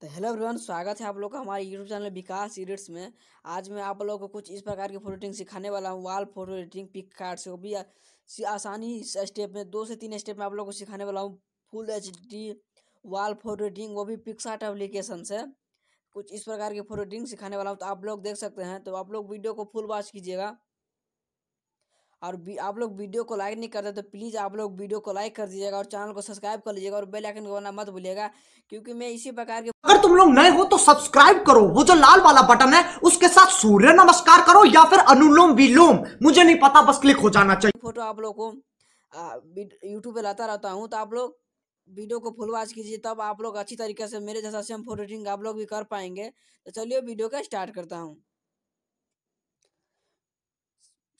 तो hello everyone स्वागत है आप लोग का हमारे यूट्यूब चैनल विकास इडिट्स में आज मैं आप लोगों को कुछ इस प्रकार की फोटो एडिटिंग सिखाने वाला हूँ वाल फोटो एडिटिंग पिक कार्ड से वो भी आसानी स्टेप में दो से तीन स्टेप में आप लोगों को सिखाने वाला हूँ फुल एच वाल फोटो एडिटिंग वो भी पिक्सार्ट एप्लीकेशन से कुछ इस प्रकार की फोटो एडिटिंग सिखाने वाला हूँ तो आप लोग देख सकते हैं तो आप लोग वीडियो को फुल वॉच कीजिएगा और आप लोग वीडियो को लाइक नहीं करते तो प्लीज़ आप लोग वीडियो को लाइक कर दीजिएगा और चैनल को सब्सक्राइब कर लीजिएगा और बेल आइकन को बना मत भूलिएगा क्योंकि मैं इसी प्रकार के अगर तुम लोग नए हो तो सब्सक्राइब करो वो जो लाल वाला बटन है उसके साथ सूर्य नमस्कार करो या फिर अनुलोम विलोम मुझे नहीं पता बस क्लिक हो जाना चाहिए फोटो आप लोग को यूट्यूब पर लाता रहता हूँ तो आप लोग वीडियो को फुल वॉच कीजिए तब आप लोग अच्छी तरीके से मेरे जैसा सेम फोटो आप लोग भी कर पाएंगे तो चलिए वीडियो का स्टार्ट करता हूँ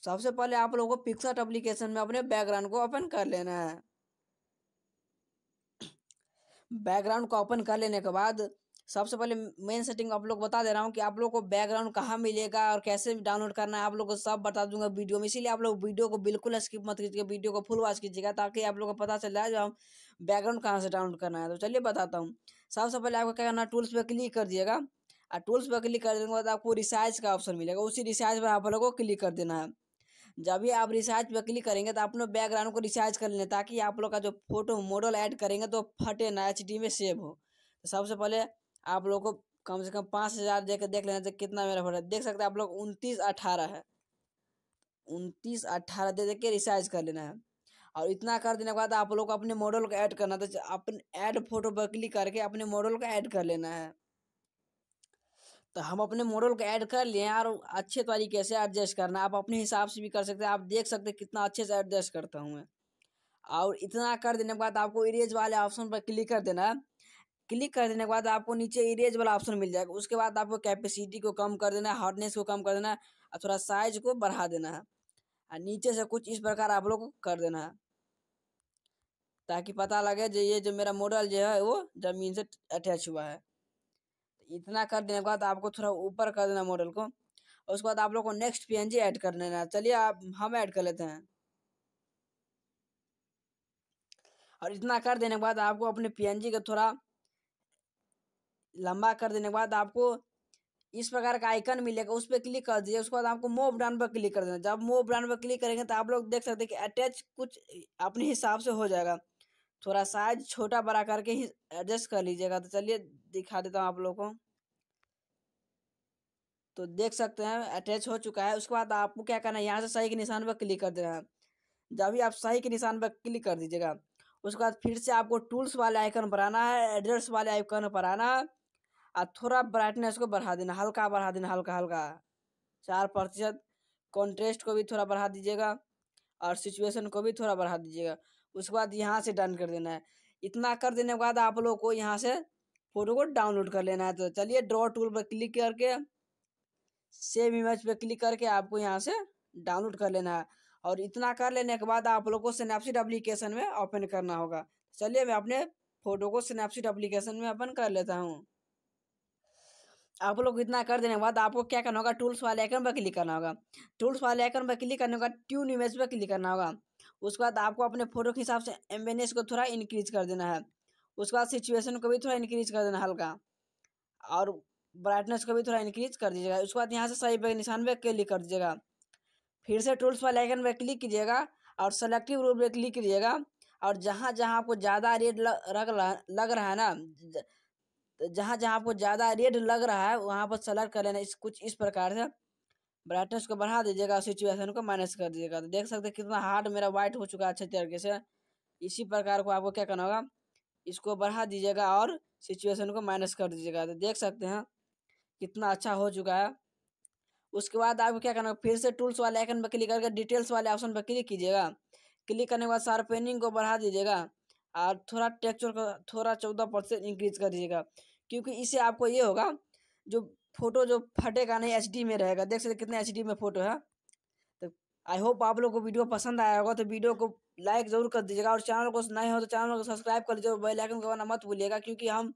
सबसे पहले आप लोगों को पिक्सट एप्लीकेशन में अपने बैकग्राउंड को ओपन कर लेना है बैकग्राउंड को ओपन कर लेने के बाद सबसे पहले मेन सेटिंग आप लोग बता दे रहा हूँ कि आप लोग को बैकग्राउंड कहाँ मिलेगा और कैसे डाउनलोड करना है आप लोग को सब बता दूंगा वीडियो में इसीलिए आप लोग वीडियो को बिल्कुल स्किप मत कीजिएगा वीडियो को फुल वॉच कीजिएगा ताकि आप लोग को पता चल जाए जो हम बैकग्राउंड कहाँ से डाउनलोड करना है तो चलिए बताता हूँ सबसे पहले आपको क्या करना है टूल्स पर क्लिक कर दिएगा और टूल्स पर क्लिक कर देने के बाद आपको रिसाइज का ऑप्शन मिलेगा उसी रिसाइज पर आप लोग को क्लिक कर देना है जब भी आप रिसार्ज पर क्लिक करेंगे तो अपने बैकग्राउंड को रिसार्ज कर लेना ताकि आप लोग का जो फोटो मॉडल ऐड करेंगे तो फटे ना एच में सेव हो तो सबसे पहले आप लोग को कम से कम पाँच हज़ार दे देख लेना कितना मेरा फोटो देख सकते हैं आप लोग उनतीस अठारह है उनतीस अट्ठारह दे दे के रिसार्ज कर लेना है और इतना कर देने के बाद आप लोग को अपने मॉडल को ऐड करना था तो अपने ऐड फोटो पर क्लिक करके अपने मॉडल को ऐड कर लेना है तो हम अपने मॉडल को ऐड कर लिए और अच्छे तरीके से एडजस्ट करना आप अपने हिसाब से भी कर सकते हैं आप देख सकते हैं कितना अच्छे से एडजस्ट करता हूँ मैं और इतना कर देने के बाद आपको इरेज वाले ऑप्शन पर क्लिक कर देना है क्लिक कर देने के बाद आपको नीचे इरेज वाला ऑप्शन मिल जाएगा उसके बाद आपको कैपेसिटी को कम कर देना है हार्डनेस को कम कर देना है और थोड़ा साइज को बढ़ा देना है और नीचे से कुछ इस प्रकार आप लोग को कर देना है ताकि पता लगे जो ये जो मेरा मॉडल जो है वो ज़मीन से अटैच हुआ है इतना कर देने के बाद आपको थोड़ा ऊपर कर देना मॉडल को उसके बाद आप लोग को नेक्स्ट पी ऐड कर लेना चलिए आप हम ऐड कर लेते हैं और इतना कर देने के बाद आपको अपने पी का थोड़ा लंबा कर देने के बाद आपको इस प्रकार का आइकन मिलेगा उस पर क्लिक कर दीजिए उसके बाद आपको मो ब्रांड पर क्लिक कर देना जब मोव ब्रांड पर क्लिक करेंगे तो आप लोग देख सकते हैं कि अटैच कुछ अपने हिसाब से हो जाएगा थोड़ा साइज छोटा बड़ा करके ही एडजस्ट कर लीजिएगा तो चलिए दिखा देता हूँ आप लोगों को तो देख सकते हैं अटैच हो चुका है उसके बाद आपको क्या करना है यहाँ से सही के निशान पर क्लिक कर देना है जब भी आप सही के निशान पर क्लिक कर दीजिएगा उसके बाद फिर से आपको टूल्स वाले आइकन पर आना है एड्रेस वाले आइकन पर आना है और थोड़ा ब्राइटनेस को बढ़ा देना हल्का बढ़ा देना हल्का हल्का चार प्रतिशत कॉन्ट्रेस्ट को भी थोड़ा बढ़ा दीजिएगा और सिचुएशन को भी थोड़ा बढ़ा दीजिएगा उसके बाद यहाँ से डन कर देना है इतना कर देने के बाद आप लोग को यहाँ से फोटो को डाउनलोड कर लेना है तो चलिए ड्रॉ टूल पर क्लिक करके सेम इमेज पर क्लिक करके आपको यहाँ से डाउनलोड कर लेना है और इतना कर लेने के बाद आप लोग को स्नैपसीड एप्लीकेशन में ओपन करना होगा चलिए मैं अपने फ़ोटो को स्नैपसीड एप्लीकेशन में ओपन कर लेता हूँ आप लोग इतना कर देने के बाद आपको क्या करना होगा टूल्स वाले आइकन पर क्लिक करना होगा टूल्स वाले आइकन पर क्लिक करना होगा ट्यून इमेज पर क्लिक करना होगा उसके बाद आपको अपने फोटो के हिसाब से एम्बेनेस को थोड़ा इंक्रीज कर देना है उसके बाद सिचुएशन को भी थोड़ा इंक्रीज कर देना हल्का और ब्राइटनेस को भी थोड़ा इंक्रीज कर दीजिएगा उसके बाद यहाँ से सही पे निशान पर क्लिक कर दीजिएगा फिर से टूल्स वाले आइकन पर क्लिक कीजिएगा और सेलेक्टिव रूल पर क्लिक कीजिएगा और जहाँ जहाँ आपको ज़्यादा रेड लग रहा लग रहा है ना जहाँ जहाँ आपको ज़्यादा रेड लग रहा है वहाँ पर सेलेक्ट कर लेना इस कुछ इस प्रकार से ब्राइटनेस को बढ़ा दीजिएगा सिचुएशन को माइनस कर दीजिएगा तो देख सकते हैं कितना हार्ड मेरा वाइट हो चुका है अच्छे तरीके से इसी प्रकार को आपको क्या करना होगा इसको बढ़ा दीजिएगा और सिचुएशन को माइनस कर दीजिएगा तो देख सकते हैं कितना अच्छा हो चुका है उसके बाद आपको क्या करना होगा फिर से टूल्स वाले आइकन पर क्लिक करके डिटेल्स वाले ऑप्शन पर क्लिक कीजिएगा क्लिक करने के बाद सार्पेनिंग को बढ़ा दीजिएगा और थोड़ा टेक्चर को थोड़ा चौदह परसेंट इंक्रीज कर दीजिएगा क्योंकि इससे आपको ये होगा जो फोटो जो फटेगा नहीं एच में रहेगा देख सकते कितने एच में फोटो है तो आई होप आप लोग को वीडियो पसंद आया होगा तो वीडियो को लाइक जरूर कर दीजिएगा और चैनल को नए हो तो चैनल को सब्सक्राइब कर लीजिए और बेल आइकन करना मत भूलिएगा क्योंकि हम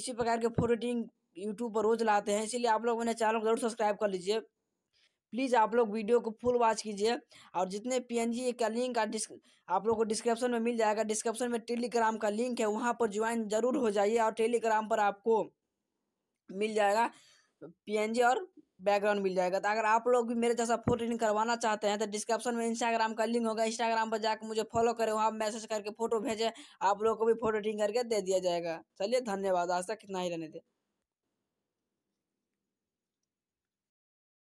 इसी प्रकार के फोटो एडिटिंग यूट्यूब पर रोज लाते हैं इसीलिए आप लोग मेरे चैनल को जरूर सब्सक्राइब कर लीजिए प्लीज़ आप लोग वीडियो को फुल वॉच कीजिए और जितने पी का लिंक आप लोग को डिस्क्रिप्शन में मिल जाएगा डिस्क्रिप्शन में टेलीग्राम का लिंक है वहाँ पर ज्वाइन जरूर हो जाइए और टेलीग्राम पर आपको मिल जाएगा पीएनजी और बैकग्राउंड मिल जाएगा तो अगर आप लोग भी मेरे जैसा फोटो एडिटिंग करवाना चाहते हैं तो डिस्क्रिप्शन में इंस्टाग्राम का लिंक होगा इंस्टाग्राम पर जाकर मुझे फॉलो करें वहाँ मैसेज करके फोटो भेजें आप लोग को भी फोटो एडिटिंग करके दे दिया जाएगा चलिए धन्यवाद आज तक कितना ही रहने दें